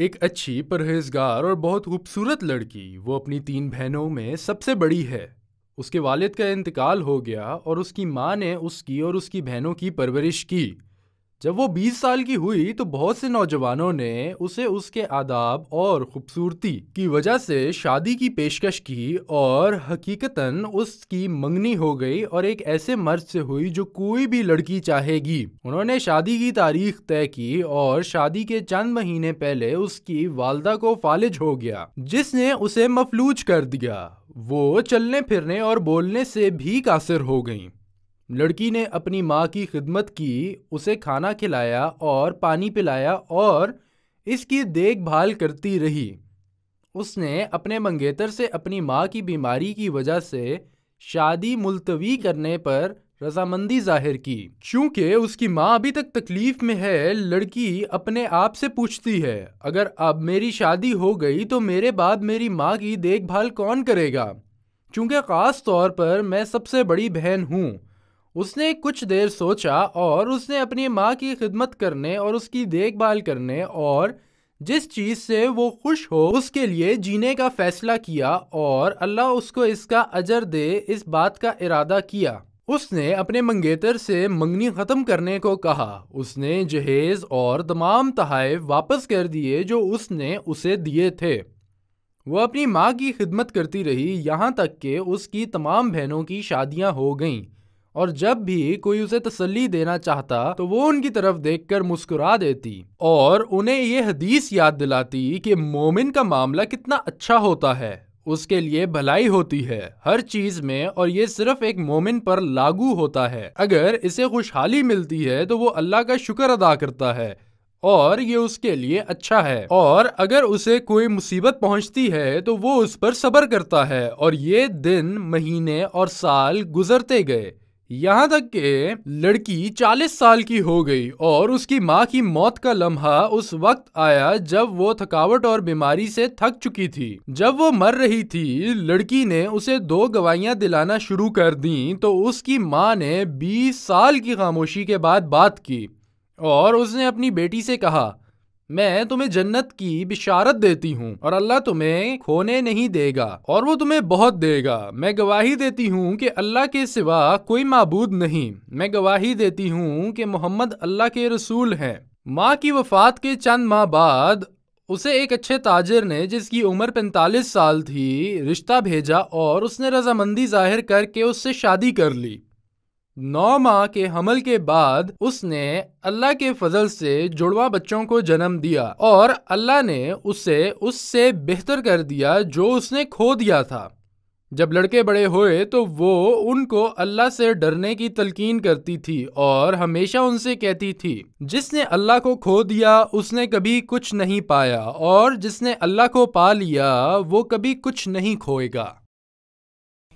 एक अच्छी परहेजगार और बहुत खूबसूरत लड़की वो अपनी तीन बहनों में सबसे बड़ी है उसके वालिद का इंतकाल हो गया और उसकी माँ ने उसकी और उसकी बहनों की परवरिश की जब वो 20 साल की हुई तो बहुत से नौजवानों ने उसे उसके आदाब और खूबसूरती की वजह से शादी की पेशकश की और हकीकतन उसकी मंगनी हो गई और एक ऐसे मर्द से हुई जो कोई भी लड़की चाहेगी उन्होंने शादी की तारीख तय की और शादी के चंद महीने पहले उसकी वालदा को फालिज हो गया जिसने उसे मफलूज कर दिया वो चलने फिरने और बोलने से भी कासिर हो गई लड़की ने अपनी माँ की खिदमत की उसे खाना खिलाया और पानी पिलाया और इसकी देखभाल करती रही उसने अपने मंगेतर से अपनी माँ की बीमारी की वजह से शादी मुलतवी करने पर रजामंदी जाहिर की क्योंकि उसकी माँ अभी तक तकलीफ में है लड़की अपने आप से पूछती है अगर अब मेरी शादी हो गई तो मेरे बाद मेरी माँ की देखभाल कौन करेगा चूंकि ख़ास तौर पर मैं सबसे बड़ी बहन हूँ उसने कुछ देर सोचा और उसने अपनी माँ की खिदमत करने और उसकी देखभाल करने और जिस चीज़ से वो खुश हो उसके लिए जीने का फ़ैसला किया और अल्लाह उसको इसका अजर दे इस बात का इरादा किया उसने अपने मंगेतर से मंगनी ख़त्म करने को कहा उसने जहेज़ और तमाम तहफ़ वापस कर दिए जो उसने उसे दिए थे वो अपनी माँ की खिदमत करती रही यहाँ तक कि उसकी तमाम बहनों की शादियाँ हो गईं और जब भी कोई उसे तसल्ली देना चाहता तो वो उनकी तरफ देखकर मुस्कुरा देती और उन्हें ये हदीस याद दिलाती कि मोमिन का मामला कितना अच्छा होता है उसके लिए भलाई होती है हर चीज में और ये सिर्फ एक मोमिन पर लागू होता है अगर इसे खुशहाली मिलती है तो वो अल्लाह का शुक्र अदा करता है और ये उसके लिए अच्छा है और अगर उसे कोई मुसीबत पहुंचती है तो वो उस पर सब्र करता है और ये दिन महीने और साल गुजरते गए यहाँ तक के लड़की 40 साल की हो गई और उसकी माँ की मौत का लम्हा उस वक्त आया जब वो थकावट और बीमारी से थक चुकी थी जब वो मर रही थी लड़की ने उसे दो गवाइयां दिलाना शुरू कर दी तो उसकी माँ ने 20 साल की खामोशी के बाद बात की और उसने अपनी बेटी से कहा मैं तुम्हें जन्नत की बिशारत देती हूँ और अल्लाह तुम्हें खोने नहीं देगा और वो तुम्हें बहुत देगा मैं गवाही देती हूँ कि अल्लाह के सिवा कोई मबूद नहीं मैं गवाही देती हूँ कि मोहम्मद अल्लाह के रसूल हैं माँ की वफात के चंद माह बाद उसे एक अच्छे ताजर ने जिसकी उम्र पैंतालीस साल थी रिश्ता भेजा और उसने रजामंदी जाहिर करके उससे शादी कर ली नौ माह के हमल के बाद उसने अल्लाह के फजल से जुड़वा बच्चों को जन्म दिया और अल्लाह ने उसे उससे बेहतर कर दिया जो उसने खो दिया था जब लड़के बड़े हुए तो वो उनको अल्लाह से डरने की तलकीन करती थी और हमेशा उनसे कहती थी जिसने अल्लाह को खो दिया उसने कभी कुछ नहीं पाया और जिसने अल्लाह को पा लिया वो कभी कुछ नहीं खोएगा